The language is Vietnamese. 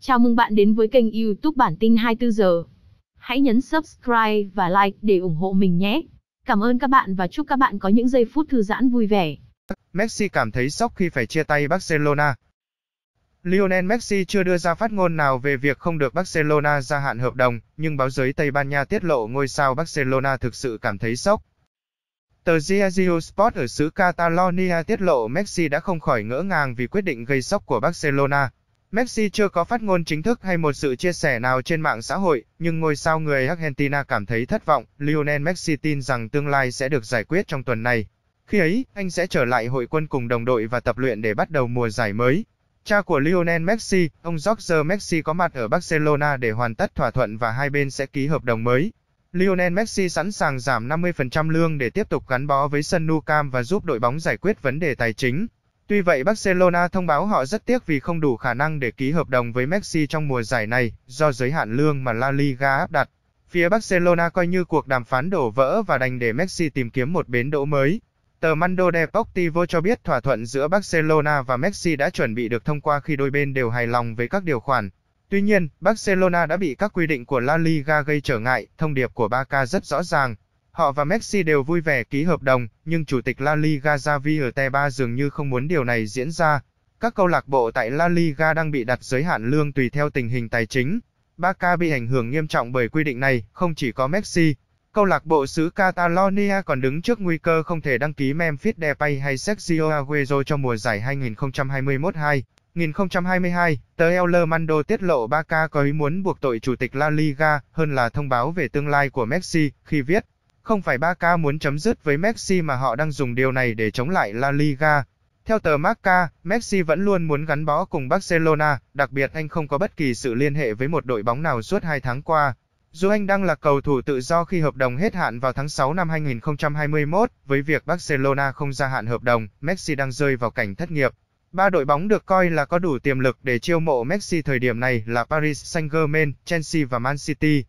Chào mừng bạn đến với kênh YouTube Bản tin 24 giờ. Hãy nhấn subscribe và like để ủng hộ mình nhé. Cảm ơn các bạn và chúc các bạn có những giây phút thư giãn vui vẻ. Messi cảm thấy sốc khi phải chia tay Barcelona. Lionel Messi chưa đưa ra phát ngôn nào về việc không được Barcelona gia hạn hợp đồng, nhưng báo giới Tây Ban Nha tiết lộ ngôi sao Barcelona thực sự cảm thấy sốc. Tờ Diario Sport ở xứ Catalonia tiết lộ Messi đã không khỏi ngỡ ngàng vì quyết định gây sốc của Barcelona. Messi chưa có phát ngôn chính thức hay một sự chia sẻ nào trên mạng xã hội, nhưng ngôi sao người Argentina cảm thấy thất vọng, Lionel Messi tin rằng tương lai sẽ được giải quyết trong tuần này. Khi ấy, anh sẽ trở lại hội quân cùng đồng đội và tập luyện để bắt đầu mùa giải mới. Cha của Lionel Messi, ông George Messi có mặt ở Barcelona để hoàn tất thỏa thuận và hai bên sẽ ký hợp đồng mới. Lionel Messi sẵn sàng giảm 50% lương để tiếp tục gắn bó với sân Nou Camp và giúp đội bóng giải quyết vấn đề tài chính. Tuy vậy Barcelona thông báo họ rất tiếc vì không đủ khả năng để ký hợp đồng với Messi trong mùa giải này do giới hạn lương mà La Liga áp đặt. Phía Barcelona coi như cuộc đàm phán đổ vỡ và đành để Messi tìm kiếm một bến đỗ mới. Tờ Mando Deportivo cho biết thỏa thuận giữa Barcelona và Messi đã chuẩn bị được thông qua khi đôi bên đều hài lòng với các điều khoản. Tuy nhiên, Barcelona đã bị các quy định của La Liga gây trở ngại, thông điệp của Barca rất rõ ràng, Họ và Messi đều vui vẻ ký hợp đồng, nhưng chủ tịch La Liga Xavi ở T3 dường như không muốn điều này diễn ra. Các câu lạc bộ tại La Liga đang bị đặt giới hạn lương tùy theo tình hình tài chính. Barca bị ảnh hưởng nghiêm trọng bởi quy định này, không chỉ có Messi. Câu lạc bộ xứ Catalonia còn đứng trước nguy cơ không thể đăng ký Memphis Depay hay Sergio Aguero cho mùa giải 2021-2. 2022, tờ El Mando tiết lộ Barca có ý muốn buộc tội chủ tịch La Liga hơn là thông báo về tương lai của Messi khi viết không phải Barca muốn chấm dứt với Messi mà họ đang dùng điều này để chống lại La Liga. Theo tờ Marca, Messi vẫn luôn muốn gắn bó cùng Barcelona, đặc biệt anh không có bất kỳ sự liên hệ với một đội bóng nào suốt 2 tháng qua. Dù anh đang là cầu thủ tự do khi hợp đồng hết hạn vào tháng 6 năm 2021, với việc Barcelona không gia hạn hợp đồng, Messi đang rơi vào cảnh thất nghiệp. Ba đội bóng được coi là có đủ tiềm lực để chiêu mộ Messi thời điểm này là Paris Saint-Germain, Chelsea và Man City.